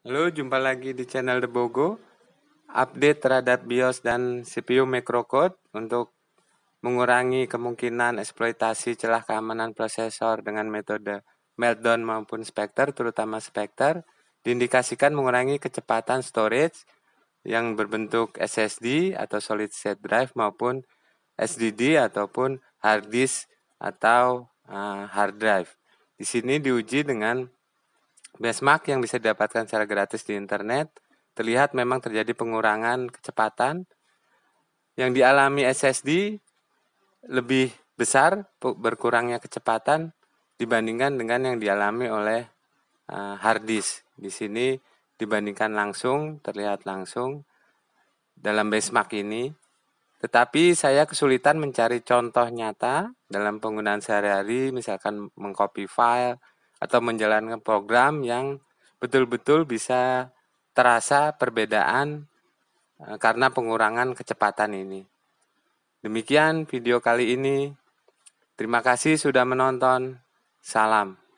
Halo, jumpa lagi di channel The Bogo. Update terhadap BIOS dan CPU microcode untuk mengurangi kemungkinan eksploitasi celah keamanan prosesor dengan metode meltdown maupun specter, terutama specter, diindikasikan mengurangi kecepatan storage yang berbentuk SSD atau solid state drive maupun SDD ataupun hard disk atau uh, hard drive. Di sini diuji dengan Benchmark yang bisa didapatkan secara gratis di internet terlihat memang terjadi pengurangan kecepatan yang dialami SSD lebih besar berkurangnya kecepatan dibandingkan dengan yang dialami oleh uh, hard disk. Di sini dibandingkan langsung terlihat langsung dalam benchmark ini. Tetapi saya kesulitan mencari contoh nyata dalam penggunaan sehari-hari misalkan mengcopy file atau menjalankan program yang betul-betul bisa terasa perbedaan eh, karena pengurangan kecepatan ini. Demikian video kali ini. Terima kasih sudah menonton. Salam.